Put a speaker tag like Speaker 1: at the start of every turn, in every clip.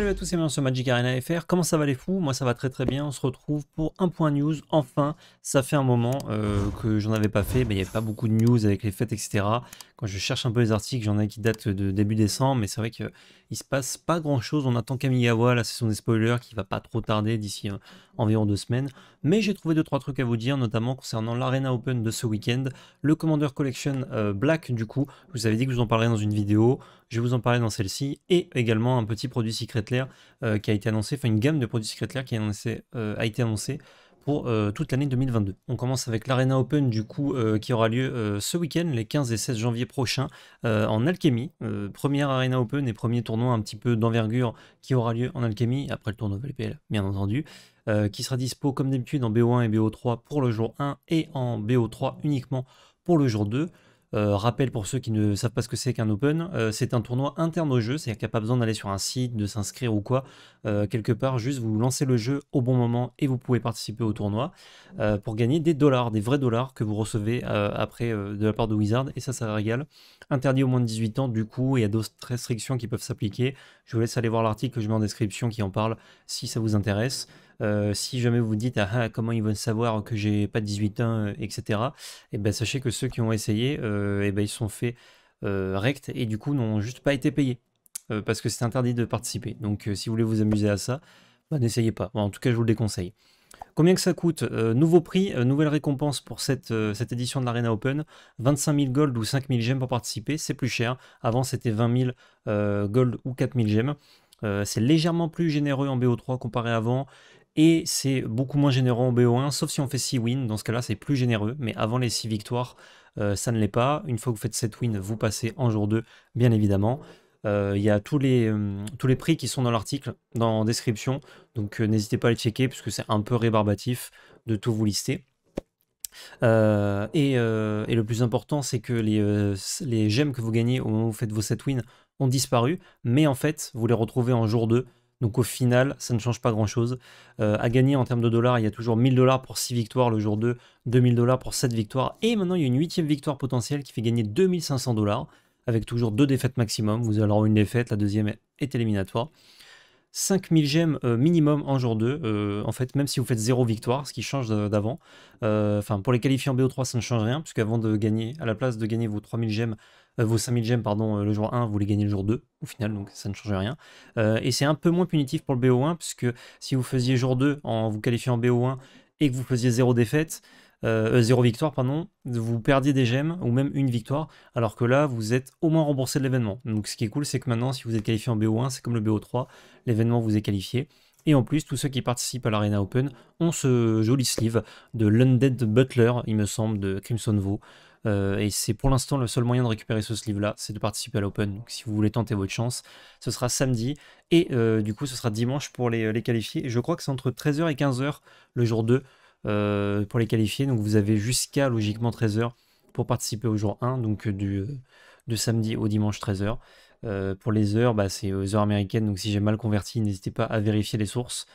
Speaker 1: Salut à tous et bienvenue sur Magic Arena FR, comment ça va les fous Moi ça va très très bien, on se retrouve pour un point news, enfin, ça fait un moment euh, que j'en avais pas fait, mais il n'y avait pas beaucoup de news avec les fêtes etc. Quand je cherche un peu les articles, j'en ai qui datent de début décembre, mais c'est vrai que il se passe pas grand chose. On attend Kamigawa, la session des spoilers qui va pas trop tarder d'ici environ deux semaines. Mais j'ai trouvé deux trois trucs à vous dire, notamment concernant l'Arena Open de ce week-end, le Commander Collection euh, Black du coup. Je vous avais dit que je vous en parlerai dans une vidéo. Je vais vous en parler dans celle-ci et également un petit produit Secret Lair euh, qui a été annoncé, enfin une gamme de produits Secret Lair qui a, annoncé, euh, a été annoncée pour euh, toute l'année 2022. On commence avec l'Arena Open du coup euh, qui aura lieu euh, ce week-end, les 15 et 16 janvier prochains, en Alchemy. première Arena Open et premier tournoi un petit peu d'envergure qui aura lieu en Alchemy, après le tournoi l'EPL bien entendu. qui sera dispo comme d'habitude en BO1 et BO3 pour le jour 1 et en BO3 uniquement pour le jour 2. Euh, rappel pour ceux qui ne savent pas ce que c'est qu'un open, euh, c'est un tournoi interne au jeu, c'est-à-dire qu'il n'y a pas besoin d'aller sur un site, de s'inscrire ou quoi. Euh, quelque part, juste vous lancez le jeu au bon moment et vous pouvez participer au tournoi pour gagner des dollars, des vrais dollars que vous recevez après de la part de Wizard et ça, ça régale. Interdit au moins de 18 ans, du coup, il y a d'autres restrictions qui peuvent s'appliquer. Je vous laisse aller voir l'article que je mets en description qui en parle si ça vous intéresse. Euh, si jamais vous vous dites ah, ah, comment ils veulent savoir que j'ai pas 18 ans, etc., euh, et eh ben, sachez que ceux qui ont essayé, et euh, eh ben, ils sont faits recte et du coup n'ont juste pas été payés parce que c'est interdit de participer. Donc si vous voulez vous amuser à ça, ben, n'essayez pas. en tout cas, je vous le déconseille. Combien que ça coûte Nouveau prix, nouvelle récompense pour cette, cette édition de l'Arena Open. 25 000 gold ou 5 000 gemmes pour participer, c'est plus cher. Avant c'était 20 000 gold ou 4 000 gemmes. c'est légèrement plus généreux en BO3 comparé à avant et c'est beaucoup moins généreux en BO1, sauf si on fait 6 wins, dans ce cas-là c'est plus généreux, mais avant les 6 victoires, euh, ça ne l'est pas. Une fois que vous faites 7 wins, vous passez en jour 2, bien évidemment. Euh, il y a tous les, hum, tous les prix qui sont dans l'article, dans la description, donc euh, n'hésitez pas à les checker, puisque c'est un peu rébarbatif de tout vous lister. et, le plus important, c'est que les, les gemmes que vous gagnez au moment où vous faites vos 7 wins ont disparu, mais en fait, vous les retrouvez en jour 2 donc au final, ça ne change pas grand-chose. Euh, à gagner en termes de dollars, il y a toujours 1000 dollars pour 6 victoires le jour 2, 2000 dollars pour 7 victoires, et maintenant il y a une huitième victoire potentielle qui fait gagner 2500 dollars, avec toujours deux défaites maximum. Vous allez avoir une défaite, la deuxième est éliminatoire. 5000 gemmes euh, minimum en jour 2. Euh, en fait, même si vous faites 0 victoire, ce qui change d'avant. Euh, enfin, pour les qualifiés en BO3, ça ne change rien, puisqu'avant de gagner, à la place de gagner vos 3000 gemmes, vos 5000 gemmes pardon, le jour 1, vous les gagnez le jour 2 au final, donc ça ne change rien. et c'est un peu moins punitif pour le BO1, puisque si vous faisiez jour 2 en vous qualifiant en BO1 et que vous faisiez 0 défaite, 0 euh, euh, zéro victoire, pardon, vous perdiez des gemmes ou même une victoire, alors que là, vous êtes au moins remboursé de l'événement. Donc ce qui est cool, c'est que maintenant, si vous êtes qualifié en BO1, c'est comme le BO3, l'événement vous est qualifié. Et en plus, tous ceux qui participent à l'Arena Open ont ce joli sleeve de l'Undead Butler, il me semble, de Crimson Vaux. Euh, et c'est pour l'instant le seul moyen de récupérer ce sleeve-là, c'est de participer à l'Open. Donc si vous voulez tenter votre chance, ce sera samedi. Et du coup, ce sera dimanche pour les, les qualifiés. je crois que c'est entre 13h et 15h le jour 2. Euh, pour les qualifier. Donc vous avez jusqu'à logiquement 13h pour participer au jour 1, donc euh, du, euh, de samedi au dimanche 13h. pour les heures, bah, c'est aux heures américaines, donc si j'ai mal converti, n'hésitez pas à vérifier les sources,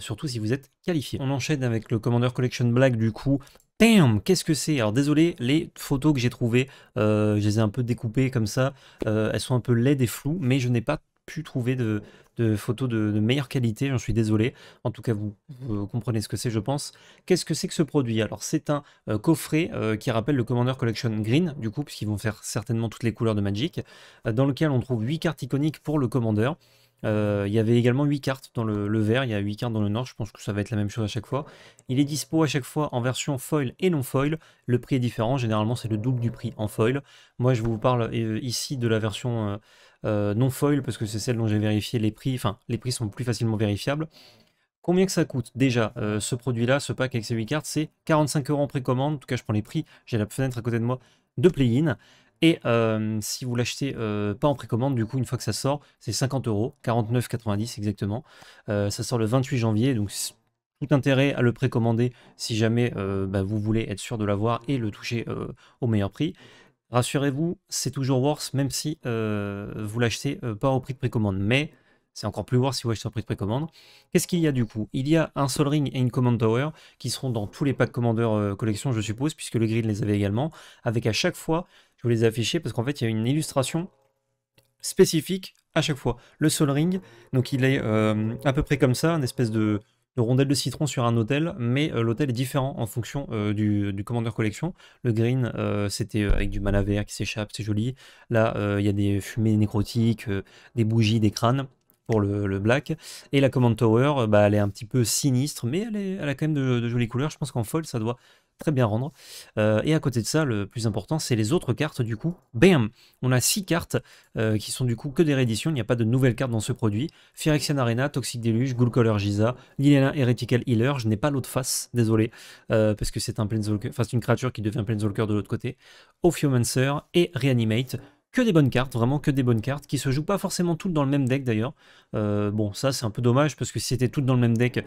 Speaker 1: surtout si vous êtes qualifié. On enchaîne avec le Commander Collection Black du coup. PAM qu'est-ce que c'est Alors désolé, les photos que j'ai trouvées, je les ai un peu découpées comme ça, elles sont un peu laides et floues, mais je n'ai pas pu trouver de, de photos de, meilleure qualité, j'en suis désolé. En tout cas, vous, euh, comprenez ce que c'est, je pense. Qu'est-ce que c'est que ce produit Alors, c'est un euh, coffret euh, qui rappelle le Commander Collection Green, du coup, puisqu'ils vont faire certainement toutes les couleurs de Magic, dans lequel on trouve 8 cartes iconiques pour le Commander. il y avait également 8 cartes dans le, vert, il y a 8 cartes dans le nord, je pense que ça va être la même chose à chaque fois. Il est dispo à chaque fois en version foil et non foil, le prix est différent, généralement c'est le double du prix en foil. Moi je vous parle ici de la version euh, non foil parce que c'est celle dont j'ai vérifié les prix. Enfin, les prix sont plus facilement vérifiables. Combien que ça coûte Déjà, euh, ce produit-là, ce pack avec ces 8 cartes, c'est 45 euros en précommande. En tout cas, je prends les prix. J'ai la fenêtre à côté de moi de play-in. Et euh, si vous l'achetez pas en précommande, du coup, une fois que ça sort, c'est 50 euros, 49,90 exactement. ça sort le 28 janvier, donc tout intérêt à le précommander si jamais bah, vous voulez être sûr de l'avoir et le toucher au meilleur prix. Rassurez-vous, c'est toujours worse, même si euh, vous l'achetez euh, pas au prix de précommande. Mais c'est encore plus worse si vous l'achetez au prix de précommande. Qu'est-ce qu'il y a du coup Il y a un Sol Ring et une Command Tower qui seront dans tous les packs Commander euh, Collection, je suppose, puisque le grid les avait également. Avec à chaque fois, je vous les ai affichés parce qu'en fait, il y a une illustration spécifique à chaque fois. Le Sol Ring, donc il est à peu près comme ça, une espèce de, rondelle rondelles de citron sur un hôtel, mais euh, l'hôtel est différent en fonction euh, du, du Commander Collection. Le green, euh, c'était avec du verre qui s'échappe, c'est joli. Là, il y a des fumées nécrotiques, des bougies, des crânes le, black. Et la Command Tower, euh, bah, elle est un petit peu sinistre, mais elle, est, elle a quand même de, jolies couleurs. Je pense qu'en folle ça doit très bien rendre. Euh, et à côté de ça, le plus important, c'est les autres cartes du coup. Bam On a six cartes euh, qui sont du coup que des rééditions, il n'y a pas de nouvelles cartes dans ce produit. Phyrexian Arena, Toxic Deluge, Ghoul Giza, Liliana Heretical Healer, je n'ai pas l'autre face, désolé, parce que c'est un Planeswalker, enfin une créature qui devient Planeswalker de l'autre côté. Ophiomancer et Reanimate que des bonnes cartes, vraiment que des bonnes cartes, qui se jouent pas forcément toutes dans le même deck d'ailleurs. Euh, bon, ça c'est un peu dommage parce que si c'était toutes dans le même deck,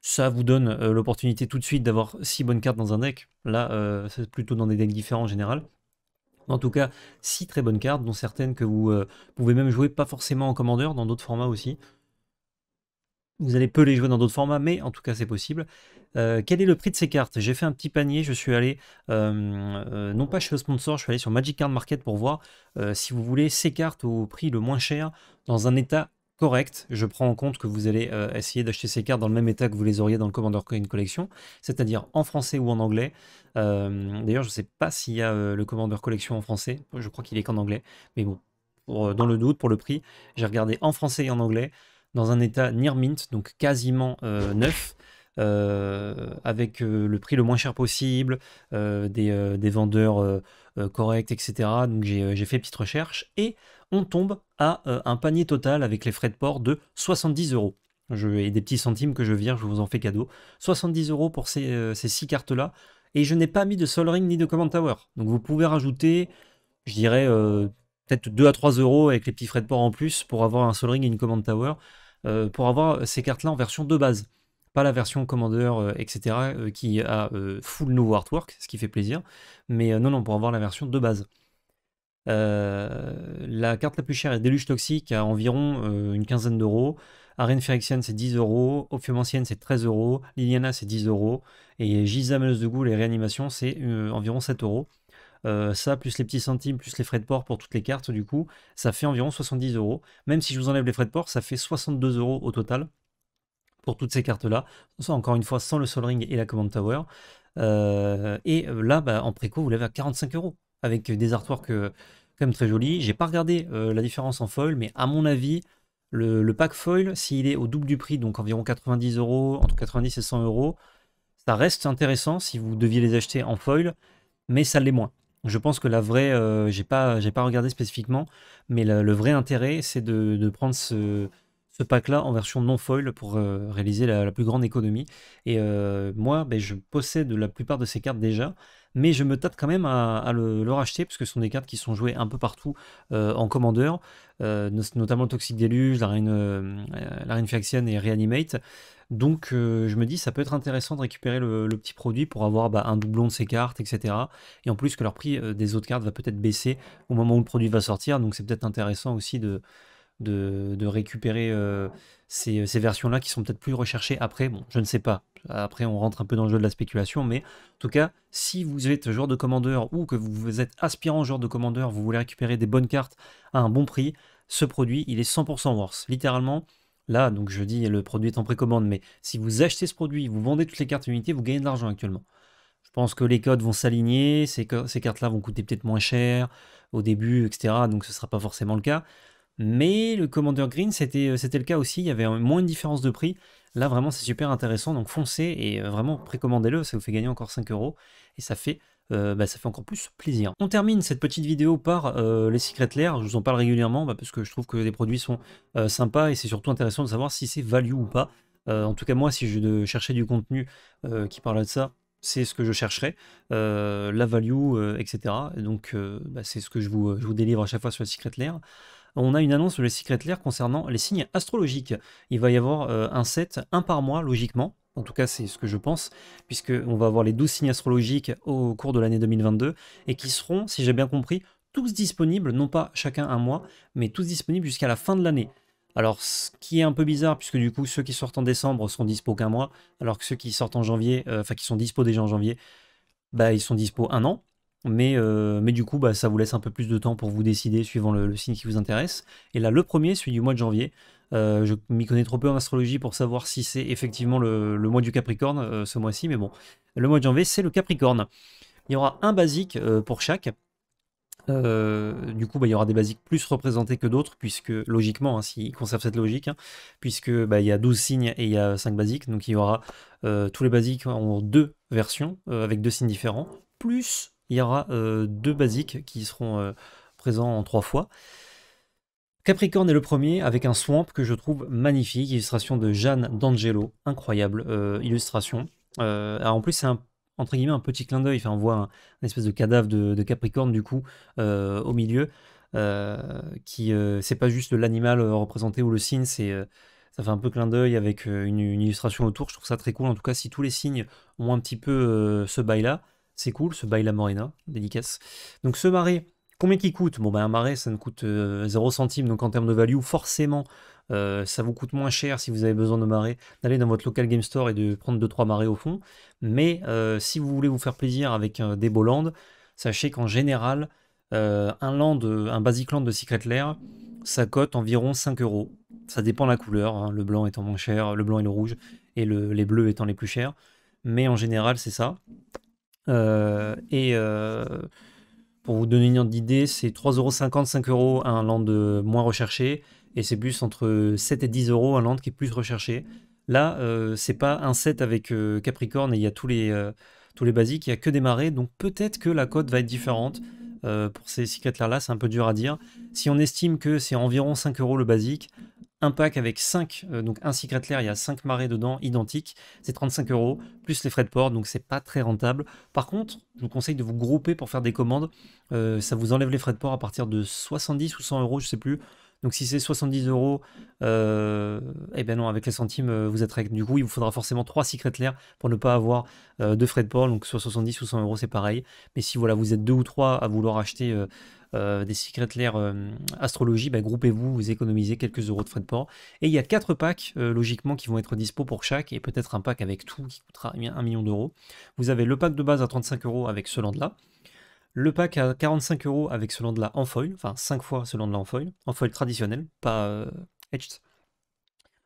Speaker 1: ça vous donne euh, l'opportunité tout de suite d'avoir 6 bonnes cartes dans un deck. Là, euh, c'est plutôt dans des decks différents en général. En tout cas, 6 très bonnes cartes, dont certaines que vous pouvez même jouer pas forcément en commandeur, dans d'autres formats aussi vous allez peu les jouer dans d'autres formats, mais en tout cas c'est possible. Euh, quel est le prix de ces cartes J'ai fait un petit panier, je suis allé, euh, euh, non pas chez le sponsor, je suis allé sur Magic Card Market pour voir si vous voulez ces cartes au prix le moins cher, dans un état correct. Je prends en compte que vous allez essayer d'acheter ces cartes dans le même état que vous les auriez dans le Commander Coin Collection, c'est-à-dire en français ou en anglais. D'ailleurs, je ne sais pas s'il y a le Commander Collection en français, je crois qu'il est qu'en anglais, mais bon, dans le doute, pour le prix, j'ai regardé en français et en anglais dans un état near mint, donc quasiment euh, neuf. Euh, avec euh, le prix le moins cher possible, des, vendeurs corrects, etc. Donc j'ai fait petite recherche et on tombe à un panier total avec les frais de port de 70 euros. Je, et des petits centimes que je vire, je vous en fais cadeau. 70 euros pour ces, ces six cartes-là. Et je n'ai pas mis de Sol Ring ni de Command Tower. Donc vous pouvez rajouter, je dirais, peut-être 2 à 3 euros avec les petits frais de port en plus pour avoir un Sol Ring et une Command Tower, euh, pour avoir euh, ces cartes-là en version de base. Pas la version Commander, euh, etc., qui a full nouveau artwork, ce qui fait plaisir, mais non, non, pour avoir la version de base. la carte la plus chère est Deluge Toxique à environ une quinzaine d'euros. Arène Phyrexian c'est 10 euros, Ancienne, c'est 13 euros, Liliana c'est 10 euros, et Giza de Ghoul et Réanimation c'est environ 7 euros. Euh, ça, plus les petits centimes, plus les frais de port pour toutes les cartes, du coup, ça fait environ 70 euros. Même si je vous enlève les frais de port, ça fait 62 euros au total pour toutes ces cartes-là. Encore une fois, sans le Sol Ring et la Command Tower. Euh, et euh, là, bah, en préco, vous l'avez à 45 euros avec des artworks quand même très jolis. J'ai pas regardé la différence en foil, mais à mon avis, le, pack foil, s'il est au double du prix, donc environ 90 euros, entre 90 et 100 euros, ça reste intéressant si vous deviez les acheter en foil, mais ça l'est moins je pense que la vraie, euh, j'ai pas, j'ai pas regardé spécifiquement, mais le vrai intérêt, c'est de, de prendre ce, ce pack-là en version non foil pour euh, réaliser la, plus grande économie. Et euh, moi, ben, je possède la plupart de ces cartes déjà, mais je me tâte quand même à, le, racheter, parce que ce sont des cartes qui sont jouées un peu partout euh, en commandeur, notamment Toxic Deluge, la Reine, la Faction et Reanimate. Donc je me dis, ça peut être intéressant de récupérer le, petit produit pour avoir bah, un doublon de ces cartes, etc. Et en plus que leur prix des autres cartes va peut-être baisser au moment où le produit va sortir, donc c'est peut-être intéressant aussi de de, récupérer euh, euh, ces, versions-là qui sont peut-être plus recherchées après. Bon, je ne sais pas. Après, on rentre un peu dans le jeu de la spéculation, mais en tout cas, si vous êtes joueur de commandeur ou que vous êtes aspirant joueur de commandeur, vous voulez récupérer des bonnes cartes à un bon prix, ce produit, il est 100% worth. Littéralement, là, donc je dis le produit est en précommande, mais si vous achetez ce produit, vous vendez toutes les cartes unités, vous gagnez de l'argent actuellement. Je pense que les codes vont s'aligner, ces, ces cartes-là vont coûter peut-être moins cher au début, etc. Donc ce ne sera pas forcément le cas. Mais le Commander Green, euh, c'était le cas aussi, il y avait moins de différence de prix. Là, vraiment, c'est super intéressant, donc foncez et euh, vraiment précommandez-le, ça vous fait gagner encore 5 euros et ça fait euh, bah, ça fait encore plus plaisir. On termine cette petite vidéo par les Secret Lair, je vous en parle régulièrement bah, parce que je trouve que les produits sont sympas et c'est surtout intéressant de savoir si c'est value ou pas. en tout cas moi si je cherchais du contenu qui parle de ça, c'est ce que je chercherais, la value, etc. donc bah, c'est ce que je vous, délivre à chaque fois sur les Secret Lair on a une annonce sur les Secret Lair concernant les signes astrologiques. Il va y avoir euh, un set, un par mois, logiquement. En tout cas, c'est ce que je pense, puisqu'on va avoir les 12 signes astrologiques au cours de l'année 2022 et qui seront, si j'ai bien compris, tous disponibles, non pas chacun un mois, mais tous disponibles jusqu'à la fin de l'année. Alors, ce qui est un peu bizarre, puisque du coup, ceux qui sortent en décembre sont dispo qu'un mois, alors que ceux qui sortent en janvier, euh, enfin qui sont dispo déjà en janvier, bah, ils sont dispo un an. Mais, euh, mais, du coup, bah, ça vous laisse un peu plus de temps pour vous décider suivant le, signe qui vous intéresse. Et là, le premier, celui du mois de janvier. Euh, je m'y connais trop peu en astrologie pour savoir si c'est effectivement le, mois du Capricorne euh, ce mois-ci, mais bon, le mois de janvier, c'est le Capricorne. Il y aura un basique pour chaque. du coup, bah, il y aura des basiques plus représentés que d'autres, puisque logiquement, hein, s'ils conservent cette logique, hein, puisque bah, il y a 12 signes et il y a 5 basiques, donc il y aura tous les basiques en deux versions, avec deux signes différents, plus il y aura euh, deux basiques qui seront euh, présents en trois fois. Capricorne est le premier avec un swamp que je trouve magnifique, illustration de Jeanne d'Angelo, incroyable euh, illustration. en plus c'est un un petit clin d'œil, on voit un, espèce de cadavre de, Capricorne du coup au milieu, qui c'est pas juste l'animal représenté ou le signe, c'est ça fait un peu clin d'œil avec une, une, illustration autour. Je trouve ça très cool. En tout cas si tous les signes ont un petit peu ce bail là, c'est cool, ce Baila Morena, dédicace. Donc ce marais, combien qui coûte Bon, ben un marais, ça ne coûte 0 euh, centime, donc en termes de value, forcément, euh, ça vous coûte moins cher si vous avez besoin de marais d'aller dans votre local game store et de prendre 2-3 marais au fond. Mais euh, si vous voulez vous faire plaisir avec des beaux lands, sachez qu'en général, un land, un basic land de Secret Lair, ça coûte environ 5 euros. Ça dépend la couleur, hein, le blanc étant moins cher, le blanc et le rouge, et les bleus étant les plus chers. Mais en général, c'est ça. Euh, et euh, pour vous donner une idée, c'est 3,50€, à un land euh, moins recherché, et c'est plus entre 7 et 10 euros un land qui est plus recherché. Là, c'est pas un set avec Capricorne et il y a tous les, tous les basiques, il n'y a que des marées, donc peut-être que la cote va être différente. pour ces secrets là, c'est un peu dur à dire. Si on estime que c'est environ 5 euros le basique, un pack avec 5, euh, donc un secret lair, il y a 5 marées dedans, identiques, c'est 35 euros, plus les frais de port, donc c'est pas très rentable. Par contre, je vous conseille de vous grouper pour faire des commandes, euh, ça vous enlève les frais de port à partir de 70 ou 100 euros, je sais plus. Donc si c'est 70 euros, euh, eh ben non, avec les centimes, vous êtes règle. Du coup, il vous faudra forcément 3 secrets lair pour ne pas avoir de frais de port, donc soit 70 ou 100 euros, c'est pareil. Mais si voilà, vous êtes deux ou trois à vouloir acheter euh, des Secret Lair euh, Astrologie, bah, groupez-vous, vous économisez quelques euros de frais de port. Et il y a quatre packs, euh, logiquement, qui vont être dispo pour chaque, et peut-être un pack avec tout qui coûtera 1 million d'euros. Vous avez le pack de base à 35 euros avec ce land-là, le pack à 45 euros avec ce land-là en foil, enfin 5 fois ce land-là en foil, en foil traditionnel, pas etched.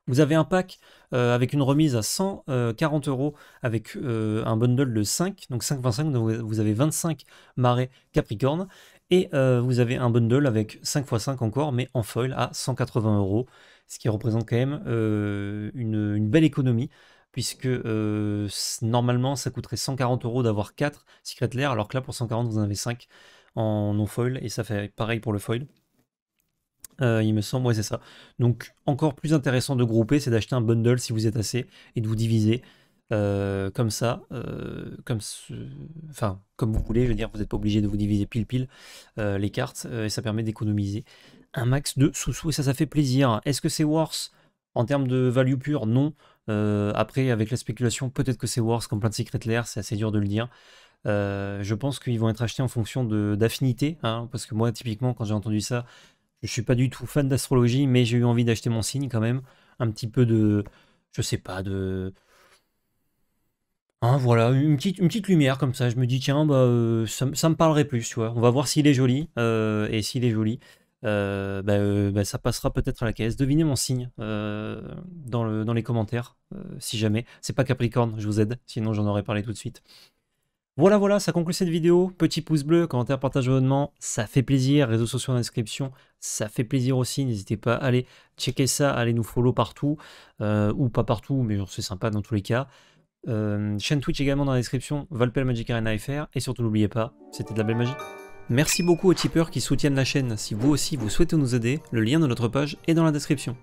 Speaker 1: Vous avez un pack avec une remise à 140 euros avec un bundle de 5, donc 5 25, vous avez 25 marais Capricorne. Et euh, vous avez un bundle avec 5x5 encore, mais en foil à 180 euros, ce qui représente quand même euh, une, belle économie, puisque euh, normalement ça coûterait 140 euros d'avoir 4 Secret Lair, alors que là pour 140 vous en avez 5 en non foil, et ça fait pareil pour le foil. il me semble, ouais, c'est ça. Donc, encore plus intéressant de grouper, c'est d'acheter un bundle si vous êtes assez et de vous diviser. Euh, comme ça, euh, comme, enfin, comme vous voulez, je veux dire, vous n'êtes pas obligé de vous diviser pile pile euh, les cartes, et ça permet d'économiser un max de sous-sous, et ça, ça fait plaisir. Est-ce que c'est worse en termes de value pure Non. après, avec la spéculation, peut-être que c'est worse comme plein de secrets l'air, c'est assez dur de le dire. je pense qu'ils vont être achetés en fonction d'affinité, hein, parce que moi, typiquement, quand j'ai entendu ça, je ne suis pas du tout fan d'astrologie, mais j'ai eu envie d'acheter mon signe quand même, un petit peu de, je sais pas, de, Hein, voilà, une petite, une petite lumière comme ça. Je me dis, tiens, bah, euh, ça, me parlerait plus, tu vois. On va voir s'il est joli. Euh, et s'il est joli, euh, bah, bah, ça passera peut-être à la caisse. Devinez mon signe dans, les commentaires, si jamais. C'est pas Capricorne, je vous aide, sinon j'en aurais parlé tout de suite. Voilà, voilà, ça conclut cette vidéo. Petit pouce bleu, commentaire, partage, abonnement, ça fait plaisir. Réseaux sociaux en description, ça fait plaisir aussi. N'hésitez pas à aller checker ça, allez nous follow partout, ou pas partout, mais c'est sympa dans tous les cas. Euh, chaîne Twitch également dans la description, Valpel Magic Arena FR. Et surtout, n'oubliez pas, c'était de la belle magie. Merci beaucoup aux tipeurs qui soutiennent la chaîne. Si vous aussi vous souhaitez nous aider, le lien de notre page est dans la description.